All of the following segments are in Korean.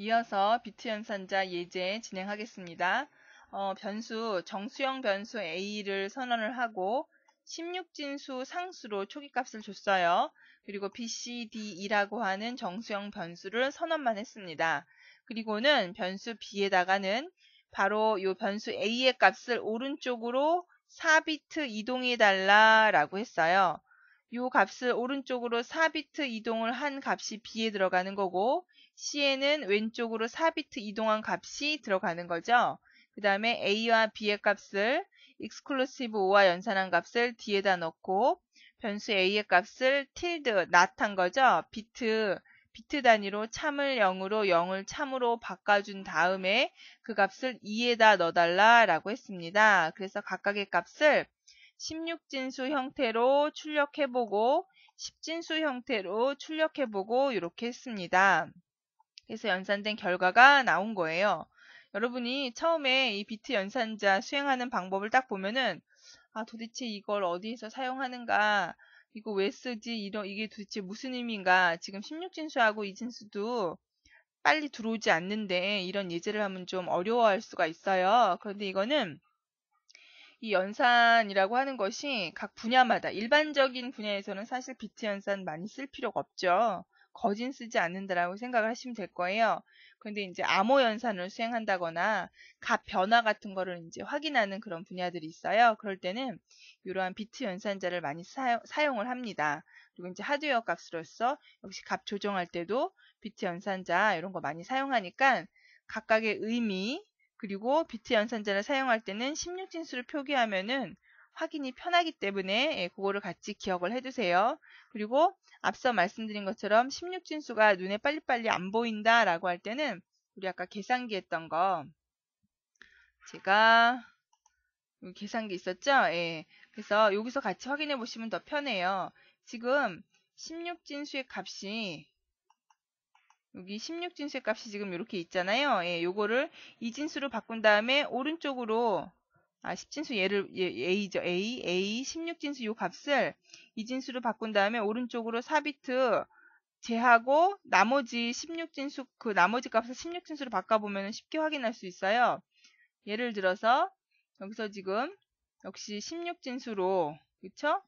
이어서 비트 연산자 예제 진행하겠습니다. 어, 변수 정수형 변수 a를 선언을 하고 16진수 상수로 초기값을 줬어요. 그리고 bcd라고 이 하는 정수형 변수를 선언만 했습니다. 그리고는 변수 b에다가는 바로 이 변수 a의 값을 오른쪽으로 4비트 이동해 달라라고 했어요. 이 값을 오른쪽으로 4비트 이동을 한 값이 b에 들어가는 거고 C에는 왼쪽으로 4비트 이동한 값이 들어가는 거죠. 그 다음에 A와 B의 값을 익스클루시브 5와 연산한 값을 D에다 넣고 변수 A의 값을 tilde, 낫한 거죠. 비트, 비트 단위로 참을 0으로 0을 참으로 바꿔준 다음에 그 값을 2에다 넣어달라라고 했습니다. 그래서 각각의 값을 16진수 형태로 출력해보고 10진수 형태로 출력해보고 이렇게 했습니다. 그래서 연산된 결과가 나온 거예요. 여러분이 처음에 이 비트 연산자 수행하는 방법을 딱 보면은 아 도대체 이걸 어디에서 사용하는가 이거 왜 쓰지 이런 이게 도대체 무슨 의미인가 지금 16진수하고 2진수도 빨리 들어오지 않는데 이런 예제를 하면 좀 어려워할 수가 있어요. 그런데 이거는 이 연산이라고 하는 것이 각 분야마다 일반적인 분야에서는 사실 비트 연산 많이 쓸 필요가 없죠. 거진 쓰지 않는다라고 생각을 하시면 될 거예요. 근데 이제 암호 연산을 수행한다거나 값 변화 같은 거를 이제 확인하는 그런 분야들이 있어요. 그럴 때는 이러한 비트 연산자를 많이 사용, 사용을 합니다. 그리고 이제 하드웨어 값으로서 역시 값 조정할 때도 비트 연산자 이런 거 많이 사용하니까 각각의 의미 그리고 비트 연산자를 사용할 때는 16진수를 표기하면은 확인이 편하기 때문에 예, 그거를 같이 기억을 해두세요. 그리고 앞서 말씀드린 것처럼 16진수가 눈에 빨리빨리 안 보인다 라고 할 때는 우리 아까 계산기 했던 거 제가 계산기 있었죠? 예. 그래서 여기서 같이 확인해 보시면 더 편해요. 지금 16진수의 값이 여기 16진수의 값이 지금 이렇게 있잖아요. 예, 요거를 이진수로 바꾼 다음에 오른쪽으로 아, 10진수 얘를 예, A죠. A, A, 16진수 요 값을 이 진수로 바꾼 다음에 오른쪽으로 4비트 제하고 나머지 16진수 그 나머지 값을 16진수로 바꿔보면 쉽게 확인할 수 있어요. 예를 들어서 여기서 지금 역시 16진수로 그쵸?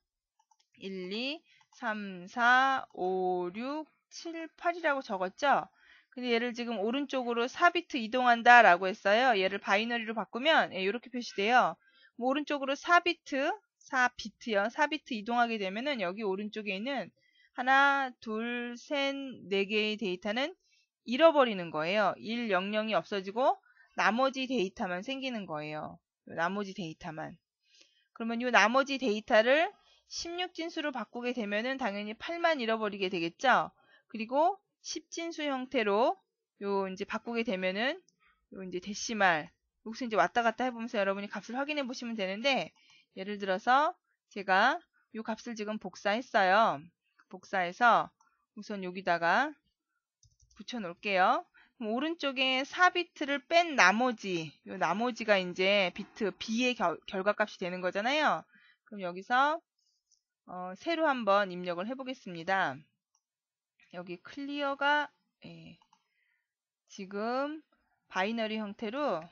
1, 2, 3, 4, 5, 6, 7, 8이라고 적었죠? 근데 얘를 지금 오른쪽으로 4비트 이동한다 라고 했어요. 얘를 바이너리로 바꾸면 예, 이렇게 표시돼요. 뭐 오른쪽으로 4비트, 4비트요. 4비트 이동하게 되면은 여기 오른쪽에 있는 하나, 둘, 셋, 네 개의 데이터는 잃어버리는 거예요. 100이 없어지고 나머지 데이터만 생기는 거예요. 나머지 데이터만. 그러면 이 나머지 데이터를 16진수로 바꾸게 되면은 당연히 8만 잃어버리게 되겠죠. 그리고 십진수 형태로 요 이제 바꾸게 되면은 요 이제 데시말 여기서 이제 왔다 갔다 해보면서 여러분이 값을 확인해 보시면 되는데 예를 들어서 제가 요 값을 지금 복사했어요. 복사해서 우선 여기다가 붙여 놓을게요. 오른쪽에 4비트를 뺀 나머지 요 나머지가 이제 비트 B의 결, 과값이 되는 거잖아요. 그럼 여기서 어, 새로 한번 입력을 해보겠습니다. 여기 클리어가 예, 지금 바이너리 형태로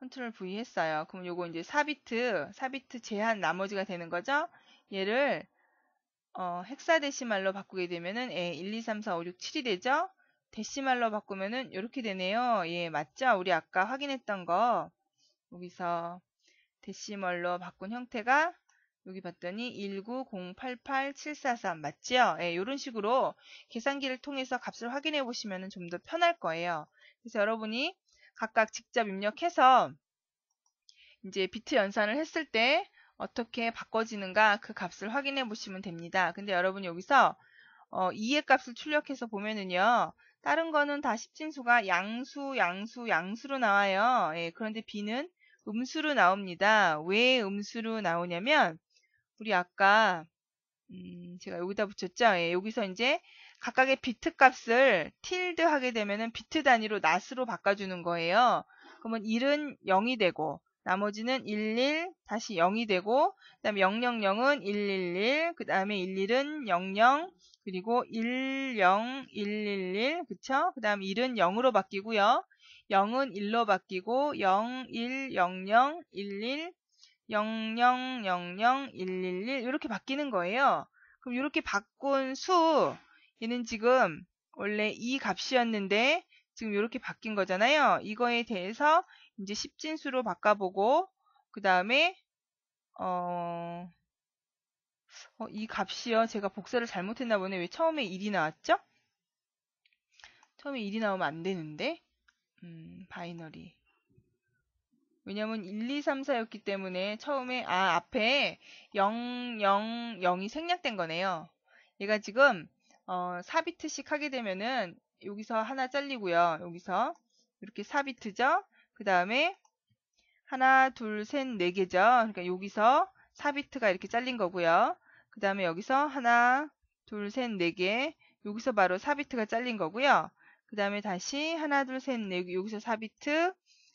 컨트롤 V 했어요. 그럼 요거 이제 4비트, 4비트 제한 나머지가 되는 거죠. 얘를 어, 헥사데시말로 바꾸게 되면은 예, 1, 2, 3, 4, 5, 6, 7이 되죠. 데시말로 바꾸면은 이렇게 되네요. 예, 맞죠? 우리 아까 확인했던 거 여기서 데시멀로 바꾼 형태가 여기 봤더니 1 9 0 8 8 7 4 3 맞지요? 예, 이런 식으로 계산기를 통해서 값을 확인해 보시면 좀 더 편할 거예요. 그래서 여러분이 각각 직접 입력해서 이제 비트 연산을 했을 때 어떻게 바꿔지는가 그 값을 확인해 보시면 됩니다. 근데 여러분 여기서 어, 2의 값을 출력해서 보면은요. 다른 거는 다 십진수가 양수, 양수, 양수로 나와요. 예, 그런데 B는 음수로 나옵니다. 왜 음수로 나오냐면 우리 아까 음, 제가 여기다 붙였죠. 예, 여기서 이제 각각의 비트 값을 틸드 하게 되면은 비트 단위로 낫으로 바꿔주는 거예요. 그러면 1은 0이 되고 나머지는 11 다시 0이 되고 그다음에 000은 111 그다음에 11은 00 그리고 10111 그쵸? 그다음 1은 0으로 바뀌고요. 0은 1로 바뀌고 0100 11 0000111 이렇게 바뀌는 거예요. 그럼 이렇게 바꾼 수 얘는 지금 원래 이 값이었는데 지금 이렇게 바뀐 거잖아요. 이거에 대해서 이제 1 0진수로 바꿔보고 그 다음에 어... 어, 이 값이요. 제가 복사를 잘못했나 보네. 왜 처음에 1이 나왔죠? 처음에 1이 나오면 안 되는데 음, 바이너리 왜냐면 1, 2, 3, 4였기 때문에 처음에 아 앞에 0, 0, 0이 생략된 거네요. 얘가 지금 어, 4비트씩 하게 되면은 여기서 하나 잘리고요. 여기서 이렇게 4비트죠. 그 다음에 하나, 둘, 셋, 네 개죠. 그러니까 여기서 4비트가 이렇게 잘린 거고요. 그 다음에 여기서 하나, 둘, 셋, 네 개. 여기서 바로 4비트가 잘린 거고요. 그 다음에 다시 하나, 둘, 셋, 네, 개. 여기서 4비트,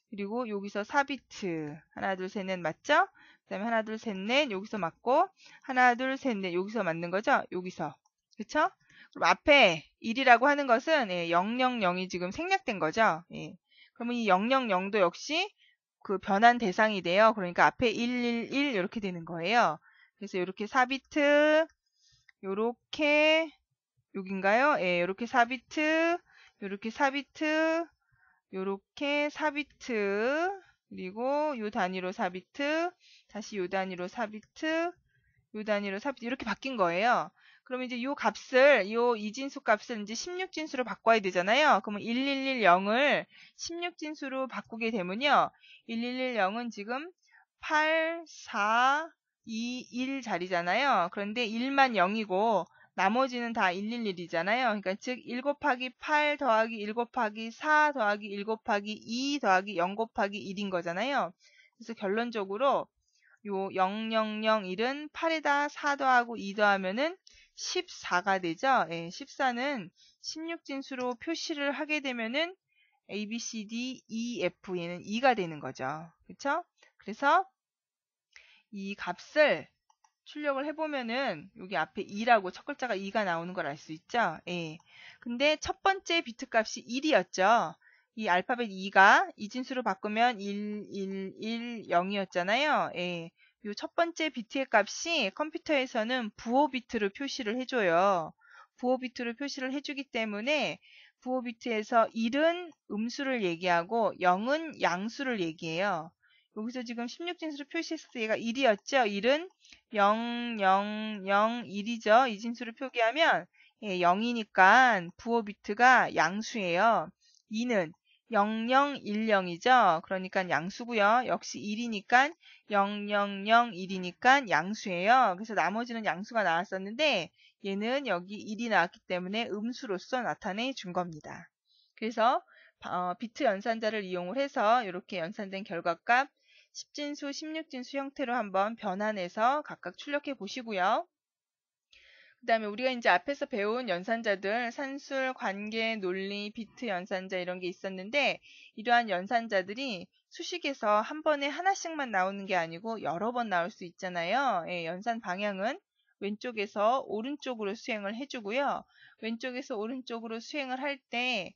그리고 여기서 4비트 하나 둘셋넷 맞죠? 그 다음에 하나 둘 셋 넷 여기서 맞고 하나 둘 셋 넷 여기서 맞는 거죠? 여기서 그쵸? 그럼 앞에 1이라고 하는 것은 예, 000이 지금 생략된 거죠? 예. 그러면 이 000도 역시 그 변환 대상이 돼요. 그러니까 앞에 111 이렇게 되는 거예요. 그래서 이렇게 4비트 이렇게 여긴가요? 예, 요렇게 4비트 이렇게 4비트 요렇게 4비트 그리고 요 단위로 4비트 다시 요 단위로 4비트 요 단위로 4비트 이렇게 바뀐 거예요. 그럼 이제 요 값을 요 이진수 값을 이제 16진수로 바꿔야 되잖아요. 그러면 1110을 16진수로 바꾸게 되면요. 1110은 지금 8 4 2 1 자리잖아요. 그런데 1만 0이고 나머지는 다 111이잖아요. 그러니까 즉1 곱하기 8 더하기 1 곱하기 4 더하기 1 곱하기 2 더하기 0 곱하기 1인 거잖아요. 그래서 결론적으로 요 0001은 8에다 4 더하고 2 더하면은 14가 되죠. 예, 14는 16진수로 표시를 하게 되면은 A, B, C, D, E, F 얘는 2가 되는 거죠. 그렇죠? 그래서 이 값을 출력을 해보면은 여기 앞에 2라고 첫 글자가 2가 나오는 걸 알 수 있죠. 예. 근데 첫 번째 비트 값이 1이었죠. 이 알파벳 2가 이 진수로 바꾸면 1, 1, 1, 0이었잖아요. 예. 이 첫 번째 비트의 값이 컴퓨터에서는 부호 비트로 표시를 해줘요. 부호 비트로 표시를 해주기 때문에 부호 비트에서 1은 음수를 얘기하고 0은 양수를 얘기해요. 여기서 지금 16진수를 표시했을 때 얘가 1이었죠. 1은 0, 0, 0, 1이죠. 이 진수를 표기하면 예, 0이니까 부호 비트가 양수예요. 2는 0010이죠. 그러니까 양수고요. 역시 1이니까 0001이니까 양수예요. 그래서 나머지는 양수가 나왔었는데 얘는 여기 1이 나왔기 때문에 음수로서 나타내 준 겁니다. 그래서 어, 비트 연산자를 이용을 해서 이렇게 연산된 결과값 10진수, 16진수 형태로 한번 변환해서 각각 출력해 보시고요. 그 다음에 우리가 이제 앞에서 배운 연산자들, 산술, 관계, 논리, 비트 연산자 이런 게 있었는데 이러한 연산자들이 수식에서 한 번에 하나씩만 나오는 게 아니고 여러 번 나올 수 있잖아요. 예, 연산 방향은 왼쪽에서 오른쪽으로 수행을 해주고요. 왼쪽에서 오른쪽으로 수행을 할 때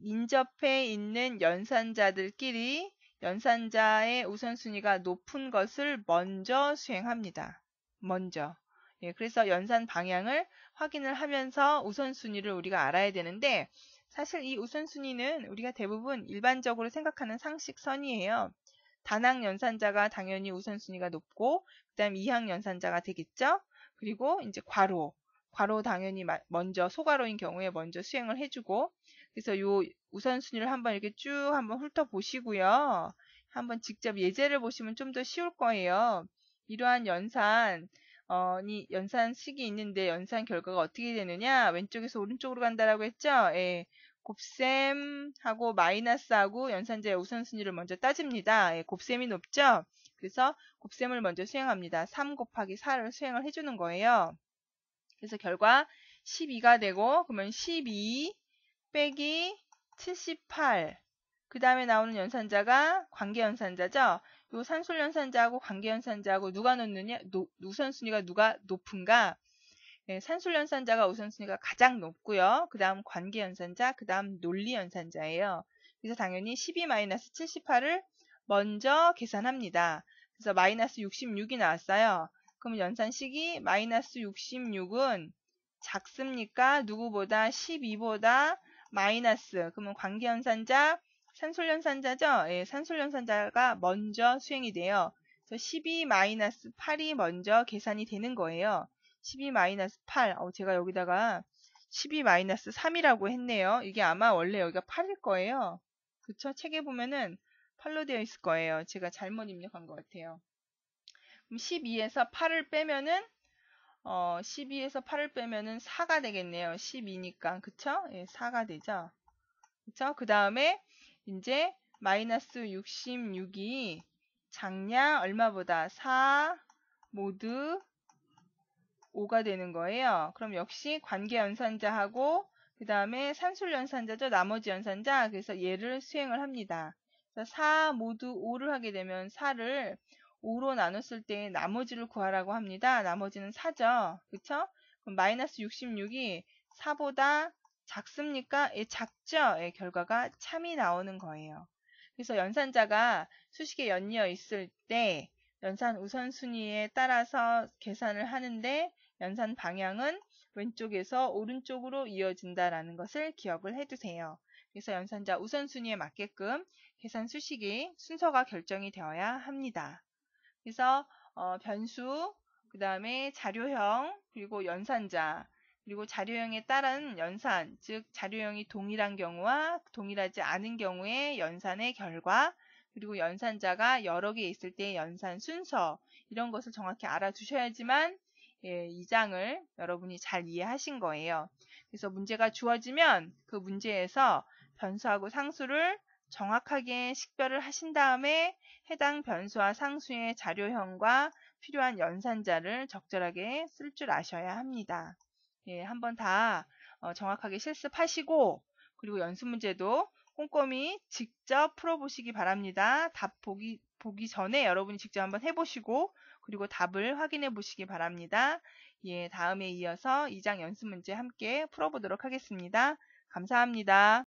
인접해 있는 연산자들끼리 연산자의 우선순위가 높은 것을 먼저 수행합니다. 먼저. 예, 그래서 연산 방향을 확인을 하면서 우선순위를 우리가 알아야 되는데 사실 이 우선순위는 우리가 대부분 일반적으로 생각하는 상식선이에요. 단항 연산자가 당연히 우선순위가 높고 그다음 이항 연산자가 되겠죠. 그리고 이제 과로. 괄호 당연히 먼저 소괄호인 경우에 먼저 수행을 해주고 그래서 요 우선순위를 한번 이렇게 쭉 한번 훑어보시고요. 한번 직접 예제를 보시면 좀 더 쉬울 거예요. 이러한 연산, 어, 이 연산식이 있는데 연산 결과가 어떻게 되느냐? 왼쪽에서 오른쪽으로 간다라고 했죠? 예. 곱셈하고 마이너스하고 연산자의 우선순위를 먼저 따집니다. 예, 곱셈이 높죠? 그래서 곱셈을 먼저 수행합니다. 3 곱하기 4를 수행을 해주는 거예요. 그래서 결과 12가 되고 그러면 12 빼기 78. 그 다음에 나오는 연산자가 관계연산자죠. 요 산술연산자하고 관계연산자하고 누가 높느냐, 노, 우선순위가 누가 높은가? 네, 예, 산술연산자가 우선순위가 가장 높고요. 그 다음 관계연산자, 그 다음 논리연산자예요. 그래서 당연히 12-78을 먼저 계산합니다. 그래서 마이너스 66이 나왔어요. 그럼 연산식이 마이너스 66은 작습니까? 누구보다 12보다 마이너스 그러면 광계연산자 산술연산자죠. 예, 산술연산자가 먼저 수행이 돼요. 그래서 12 마이너스 8이 먼저 계산이 되는 거예요. 12 마이너스 8. 어, 제가 여기다가 12 마이너스 3이라고 했네요. 이게 아마 원래 여기가 8일 거예요. 그쵸? 책에 보면은 8로 되어 있을 거예요. 제가 잘못 입력한 것 같아요. 그럼 12에서 8을 빼면은 어, 12에서 8을 빼면은 4가 되겠네요. 12니까. 그쵸? 예, 4가 되죠. 그쵸? 그 다음에 이제 마이너스 66이 작량 얼마보다 4 모두 5가 되는 거예요. 그럼 역시 관계 연산자하고 그 다음에 산술 연산자죠. 나머지 연산자. 그래서 얘를 수행을 합니다. 4 모두 5를 하게 되면 4를 5로 나눴을 때 나머지를 구하라고 합니다. 나머지는 4죠. 그쵸? 그럼 마이너스 66이 4보다 작습니까? 예, 작죠? 예, 결과가 참이 나오는 거예요. 그래서 연산자가 수식에 연이어 있을 때 연산 우선순위에 따라서 계산을 하는데 연산 방향은 왼쪽에서 오른쪽으로 이어진다라는 것을 기억을 해두세요. 그래서 연산자 우선순위에 맞게끔 계산 수식이 순서가 결정이 되어야 합니다. 그래서 어, 변수, 그 다음에 자료형, 그리고 연산자, 그리고 자료형에 따른 연산, 즉 자료형이 동일한 경우와 동일하지 않은 경우의 연산의 결과, 그리고 연산자가 여러 개 있을 때의 연산 순서 이런 것을 정확히 알아두셔야지만 예, 이 장을 여러분이 잘 이해하신 거예요. 그래서 문제가 주어지면 그 문제에서 변수하고 상수를 정확하게 식별을 하신 다음에 해당 변수와 상수의 자료형과 필요한 연산자를 적절하게 쓸 줄 아셔야 합니다. 예, 한번 다 어, 정확하게 실습하시고 그리고 연습 문제도 꼼꼼히 직접 풀어보시기 바랍니다. 답 보기, 보기 전에 여러분이 직접 한번 해보시고 그리고 답을 확인해 보시기 바랍니다. 예, 다음에 이어서 2장 연습 문제 함께 풀어보도록 하겠습니다. 감사합니다.